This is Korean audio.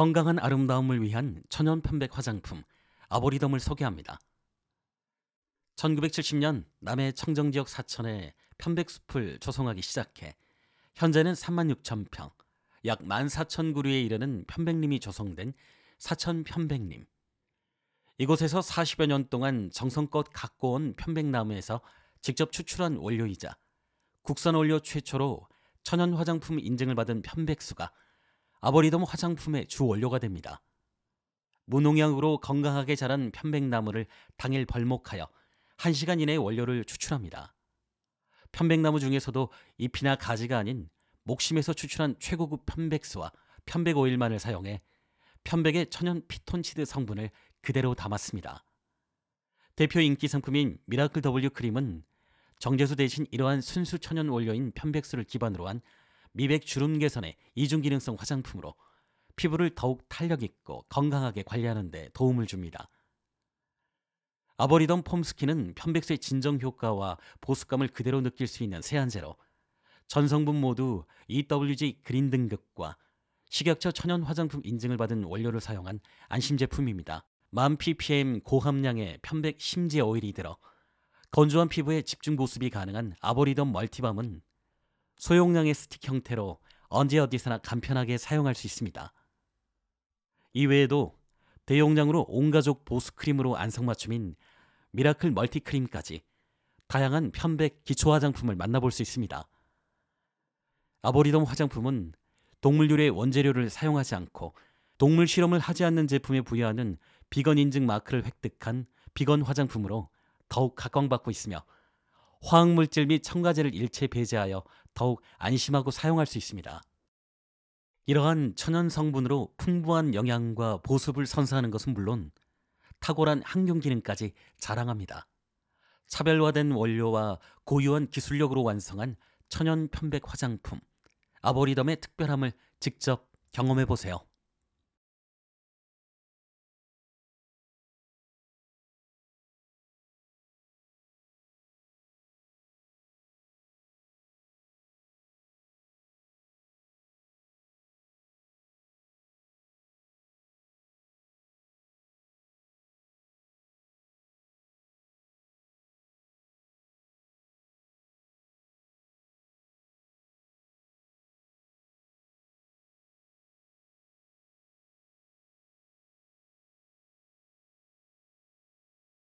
건강한 아름다움을 위한 천연 편백 화장품 아보리덤을 소개합니다. 1970년 남해 청정 지역 사천에 편백숲을 조성하기 시작해 현재는 3 6 0 0 0 평, 약1 4 0 0 0 그루에 이르는 편백림이 조성된 사천 편백림. 이곳에서 40여 년 동안 정성껏 갖고 온 편백나무에서 직접 추출한 원료이자 국산 원료 최초로 천연 화장품 인증을 받은 편백수가 아버리돔 화장품의 주 원료가 됩니다. 무농약으로 건강하게 자란 편백나무를 당일 벌목하여 1시간 이내에 원료를 추출합니다. 편백나무 중에서도 잎이나 가지가 아닌 목심에서 추출한 최고급 편백수와 편백오일만을 사용해 편백의 천연 피톤치드 성분을 그대로 담았습니다. 대표 인기 상품인 미라클 W 크림은 정제수 대신 이러한 순수 천연 원료인 편백수를 기반으로 한 미백 주름 개선에 이중 기능성 화장품으로 피부를 더욱 탄력 있고 건강하게 관리하는 데 도움을 줍니다. 아버리던 폼스킨은 편백수 진정 효과와 보습감을 그대로 느낄 수 있는 세안제로 전성분 모두 EWG 그린 등급과 식약처 천연 화장품 인증을 받은 원료를 사용한 안심 제품입니다. 만 ppm 고함량의 편백 심지 오일이 들어 건조한 피부에 집중 보습이 가능한 아보리덤 멀티밤은 소용량의 스틱 형태로 언제 어디서나 간편하게 사용할 수 있습니다. 이외에도 대용량으로 온가족 보습크림으로 안성맞춤인 미라클 멀티크림까지 다양한 편백 기초 화장품을 만나볼 수 있습니다. 아보리돔 화장품은 동물 유래 원재료를 사용하지 않고 동물 실험을 하지 않는 제품에 부여하는 비건 인증 마크를 획득한 비건 화장품으로 더욱 각광받고 있으며 화학물질 및 첨가제를 일체 배제하여 더욱 안심하고 사용할 수 있습니다. 이러한 천연 성분으로 풍부한 영양과 보습을 선사하는 것은 물론 탁월한 항균 기능까지 자랑합니다. 차별화된 원료와 고유한 기술력으로 완성한 천연 편백 화장품 아보리덤의 특별함을 직접 경험해 보세요.